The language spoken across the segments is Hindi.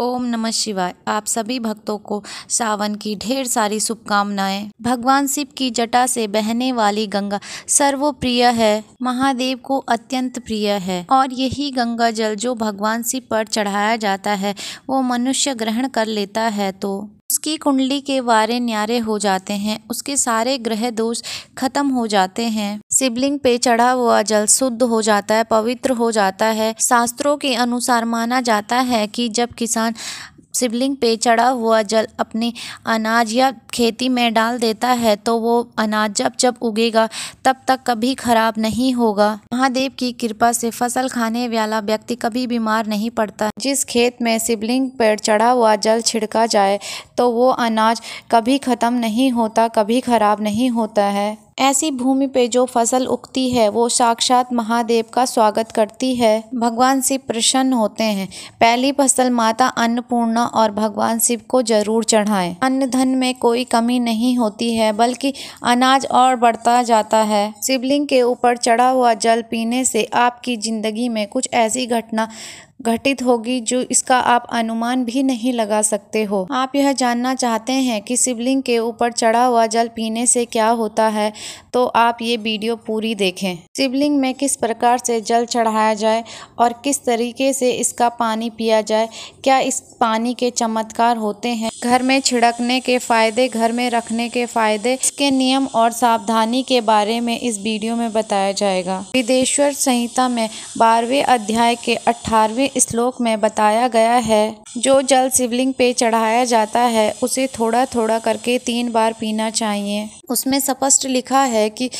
ओम नमः शिवाय आप सभी भक्तों को सावन की ढेर सारी शुभकामनाएं भगवान शिव की जटा से बहने वाली गंगा सर्वप्रिय है महादेव को अत्यंत प्रिय है और यही गंगा जल जो भगवान शिव पर चढ़ाया जाता है वो मनुष्य ग्रहण कर लेता है तो उसकी कुंडली के वारे न्यारे हो जाते हैं उसके सारे ग्रह दोष खत्म हो जाते हैं शिवलिंग पे चढ़ा हुआ जल शुद्ध हो जाता है पवित्र हो जाता है शास्त्रों के अनुसार माना जाता है कि जब किसान शिवलिंग पे चढ़ा हुआ जल अपने अनाज या खेती में डाल देता है तो वो अनाज जब जब उगेगा तब तक कभी खराब नहीं होगा महादेव की कृपा से फसल खाने वाला व्यक्ति कभी बीमार नहीं पड़ता जिस खेत में शिवलिंग पे चढ़ा हुआ जल छिड़का जाए तो वो अनाज कभी ख़त्म नहीं होता कभी खराब नहीं होता है ऐसी भूमि पे जो फसल उगती है वो साक्षात महादेव का स्वागत करती है भगवान शिव प्रसन्न होते हैं पहली फसल माता अन्नपूर्णा और भगवान शिव को जरूर चढ़ाएं अन्न धन में कोई कमी नहीं होती है बल्कि अनाज और बढ़ता जाता है शिवलिंग के ऊपर चढ़ा हुआ जल पीने से आपकी जिंदगी में कुछ ऐसी घटना घटित होगी जो इसका आप अनुमान भी नहीं लगा सकते हो आप यह जानना चाहते हैं कि शिवलिंग के ऊपर चढ़ा हुआ जल पीने से क्या होता है तो आप ये वीडियो पूरी देखें शिवलिंग में किस प्रकार से जल चढ़ाया जाए और किस तरीके से इसका पानी पिया जाए क्या इस पानी के चमत्कार होते हैं घर में छिड़कने के फ़ायदे घर में रखने के फ़ायदे इसके नियम और सावधानी के बारे में इस वीडियो में बताया जाएगा विदेश्वर संहिता में बारहवें अध्याय के अठारहवें श्लोक में बताया गया है जो जल शिवलिंग पे चढ़ाया जाता है उसे थोड़ा थोड़ा करके तीन बार पीना चाहिए उसमें स्पष्ट लिखा है कि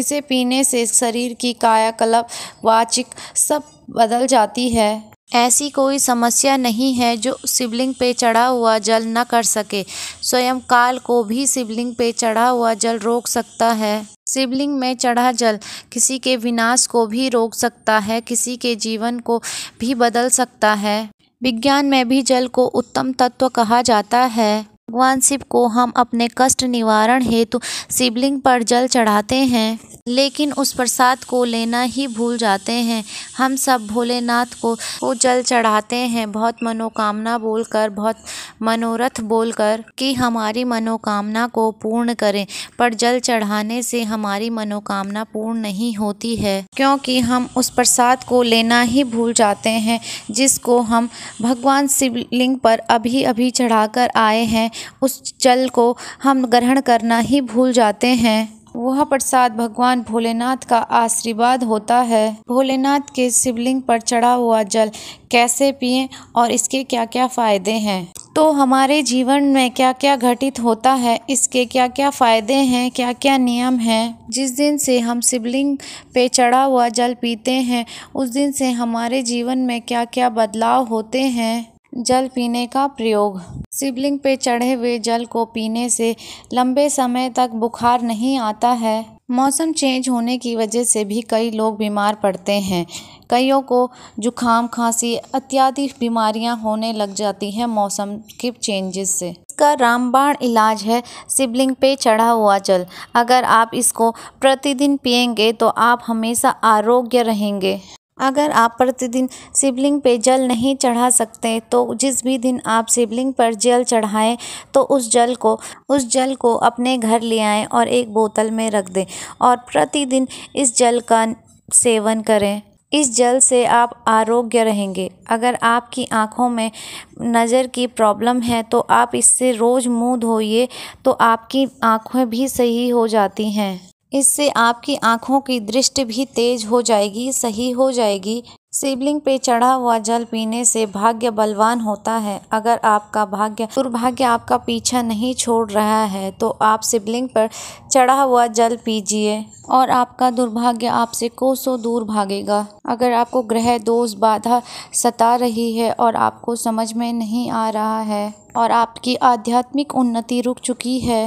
इसे पीने से शरीर की कायाकल्प वाचिक सब बदल जाती है ऐसी कोई समस्या नहीं है जो शिवलिंग पे चढ़ा हुआ जल न कर सके स्वयं काल को भी शिवलिंग पे चढ़ा हुआ जल रोक सकता है शिवलिंग में चढ़ा जल किसी के विनाश को भी रोक सकता है किसी के जीवन को भी बदल सकता है विज्ञान में भी जल को उत्तम तत्व कहा जाता है भगवान शिव को हम अपने कष्ट निवारण हेतु शिवलिंग पर जल चढ़ाते हैं लेकिन उस प्रसाद को लेना ही भूल जाते हैं हम सब भोलेनाथ को वो जल चढ़ाते हैं बहुत मनोकामना बोलकर बहुत मनोरथ बोलकर कि हमारी मनोकामना को पूर्ण करें पर जल चढ़ाने से हमारी मनोकामना पूर्ण नहीं होती है क्योंकि हम उस प्रसाद को लेना ही भूल जाते हैं जिसको हम भगवान शिवलिंग पर अभी अभी चढ़ाकर आए हैं उस जल को हम ग्रहण करना ही भूल जाते हैं वह प्रसाद भगवान भोलेनाथ का आशीर्वाद होता है भोलेनाथ के शिवलिंग पर चढ़ा हुआ जल कैसे पिए और इसके क्या क्या फ़ायदे हैं तो हमारे जीवन में क्या क्या घटित होता है इसके क्या क्या फ़ायदे हैं क्या क्या नियम हैं जिस दिन से हम शिवलिंग पे चढ़ा हुआ जल पीते हैं उस दिन से हमारे जीवन में क्या क्या बदलाव होते हैं जल पीने का प्रयोग शिवलिंग पे चढ़े हुए जल को पीने से लंबे समय तक बुखार नहीं आता है मौसम चेंज होने की वजह से भी कई लोग बीमार पड़ते हैं कईयों को जुखाम खांसी इत्यादि बीमारियां होने लग जाती हैं मौसम के चेंजेस से इसका रामबाण इलाज है शिवलिंग पे चढ़ा हुआ जल अगर आप इसको प्रतिदिन पियेंगे तो आप हमेशा आरोग्य रहेंगे अगर आप प्रतिदिन शिवलिंग पर जल नहीं चढ़ा सकते तो जिस भी दिन आप शिवलिंग पर जल चढ़ाएं तो उस जल को उस जल को अपने घर ले आएँ और एक बोतल में रख दें और प्रतिदिन इस जल का सेवन करें इस जल से आप आरोग्य रहेंगे अगर आपकी आँखों में नज़र की प्रॉब्लम है तो आप इससे रोज़ मुँह धोइए तो आपकी आँखें भी सही हो जाती हैं इससे आपकी आंखों की दृष्टि भी तेज हो जाएगी सही हो जाएगी शिवलिंग पे चढ़ा हुआ जल पीने से भाग्य बलवान होता है अगर आपका भाग्य दुर्भाग्य आपका पीछा नहीं छोड़ रहा है तो आप शिवलिंग पर चढ़ा हुआ जल पीजिए और आपका दुर्भाग्य आपसे कोसों दूर भागेगा अगर आपको ग्रह दोष बाधा सता रही है और आपको समझ में नहीं आ रहा है और आपकी आध्यात्मिक उन्नति रुक चुकी है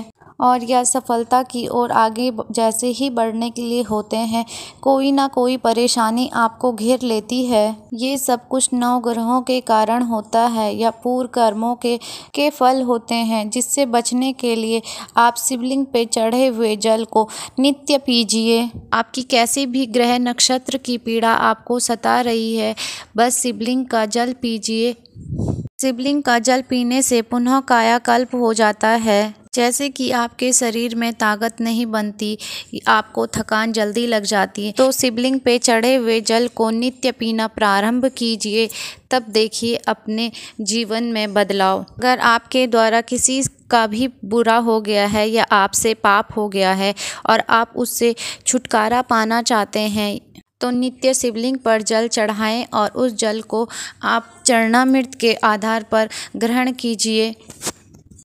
और यह सफलता की ओर आगे जैसे ही बढ़ने के लिए होते हैं कोई ना कोई परेशानी आपको घेर लेती है ये सब कुछ नौ ग्रहों के कारण होता है या पूर्व कर्मों के के फल होते हैं जिससे बचने के लिए आप शिवलिंग पे चढ़े हुए जल को नित्य पीजिए आपकी कैसी भी ग्रह नक्षत्र की पीड़ा आपको सता रही है बस शिवलिंग का जल पीजिए शिवलिंग का जल पीने से पुनः कायाकल्प हो जाता है जैसे कि आपके शरीर में ताकत नहीं बनती आपको थकान जल्दी लग जाती है तो शिवलिंग पे चढ़े हुए जल को नित्य पीना प्रारंभ कीजिए तब देखिए अपने जीवन में बदलाव अगर आपके द्वारा किसी का भी बुरा हो गया है या आपसे पाप हो गया है और आप उससे छुटकारा पाना चाहते हैं तो नित्य शिवलिंग पर जल चढ़ाएं और उस जल को आप चरणामृत के आधार पर ग्रहण कीजिए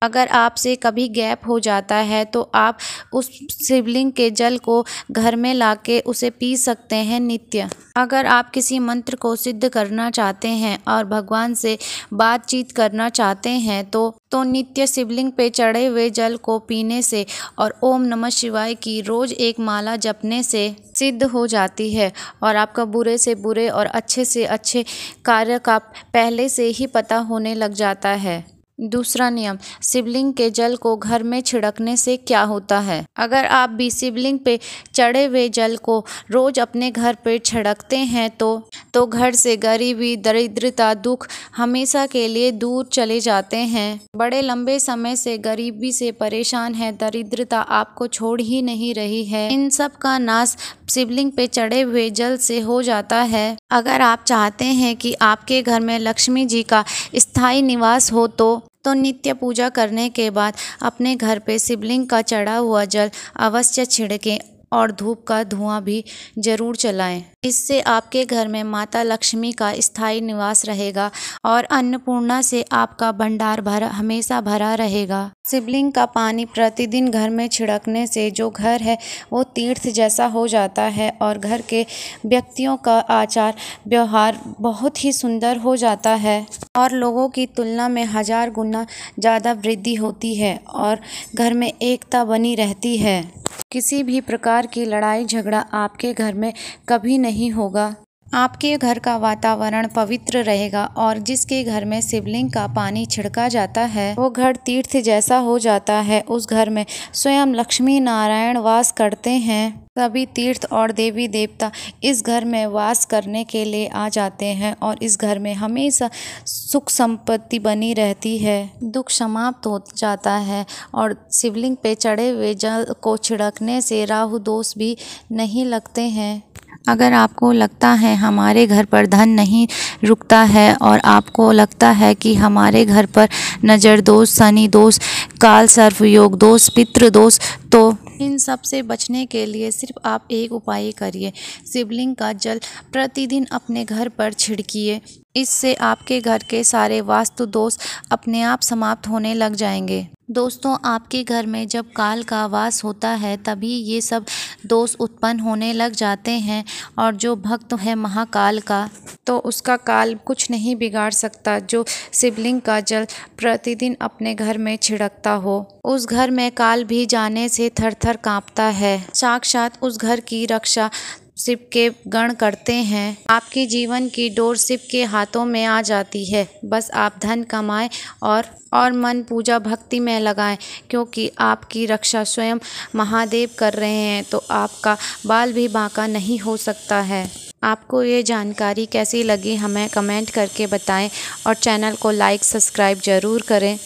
अगर आपसे कभी गैप हो जाता है तो आप उस शिवलिंग के जल को घर में लाके उसे पी सकते हैं नित्य अगर आप किसी मंत्र को सिद्ध करना चाहते हैं और भगवान से बातचीत करना चाहते हैं तो तो नित्य शिवलिंग पे चढ़े हुए जल को पीने से और ओम नमः शिवाय की रोज एक माला जपने से सिद्ध हो जाती है और आपका बुरे से बुरे और अच्छे से अच्छे कार्य का पहले से ही पता होने लग जाता है दूसरा नियम शिवलिंग के जल को घर में छिड़कने से क्या होता है अगर आप भी शिवलिंग पे चढ़े हुए जल को रोज अपने घर पे छिड़कते हैं तो तो घर से गरीबी दरिद्रता दुख हमेशा के लिए दूर चले जाते हैं बड़े लंबे समय से गरीबी से परेशान है दरिद्रता आपको छोड़ ही नहीं रही है इन सब का नाश शिवलिंग पे चढ़े हुए जल से हो जाता है अगर आप चाहते हैं कि आपके घर में लक्ष्मी जी का स्थायी निवास हो तो तो नित्य पूजा करने के बाद अपने घर पे शिवलिंग का चढ़ा हुआ जल अवश्य छिड़कें और धूप का धुआं भी ज़रूर चलाएं इससे आपके घर में माता लक्ष्मी का स्थायी निवास रहेगा और अन्नपूर्णा से आपका भंडार भरा हमेशा भरा रहेगा शिवलिंग का पानी प्रतिदिन घर में छिड़कने से जो घर है वो तीर्थ जैसा हो जाता है और घर के व्यक्तियों का आचार व्यवहार बहुत ही सुंदर हो जाता है और लोगों की तुलना में हजार गुना ज़्यादा वृद्धि होती है और घर में एकता बनी रहती है किसी भी प्रकार की लड़ाई झगड़ा आपके घर में कभी नहीं नहीं होगा आपके घर का वातावरण पवित्र रहेगा और जिसके घर में शिवलिंग का पानी छिड़का जाता है वो घर तीर्थ जैसा हो जाता है उस घर में स्वयं लक्ष्मी नारायण वास करते हैं सभी तीर्थ और देवी देवता इस घर में वास करने के लिए आ जाते हैं और इस घर में हमेशा सुख संपत्ति बनी रहती है दुख समाप्त हो जाता है और शिवलिंग पे चढ़े हुए जल को छिड़कने से राहु दोष भी नहीं लगते हैं अगर आपको लगता है हमारे घर पर धन नहीं रुकता है और आपको लगता है कि हमारे घर पर नज़र दोष शनि दोष काल सर्फ योग दोष पितृ दोष तो इन सब से बचने के लिए सिर्फ आप एक उपाय करिए शिवलिंग का जल प्रतिदिन अपने घर पर छिड़किए इससे आपके घर के सारे वास्तु दोष अपने आप समाप्त होने लग जाएंगे दोस्तों आपके घर में जब काल का वास होता है तभी ये सब दोष उत्पन्न होने लग जाते हैं और जो भक्त है महाकाल का तो उसका काल कुछ नहीं बिगाड़ सकता जो शिवलिंग का जल प्रतिदिन अपने घर में छिड़कता हो उस घर में काल भी जाने से थर थर काँपता है साक्षात उस घर की रक्षा शिव के गण करते हैं आपके जीवन की डोर शिव के हाथों में आ जाती है बस आप धन कमाएं और और मन पूजा भक्ति में लगाएं क्योंकि आपकी रक्षा स्वयं महादेव कर रहे हैं तो आपका बाल भी बांका नहीं हो सकता है आपको ये जानकारी कैसी लगी हमें कमेंट करके बताएं और चैनल को लाइक सब्सक्राइब ज़रूर करें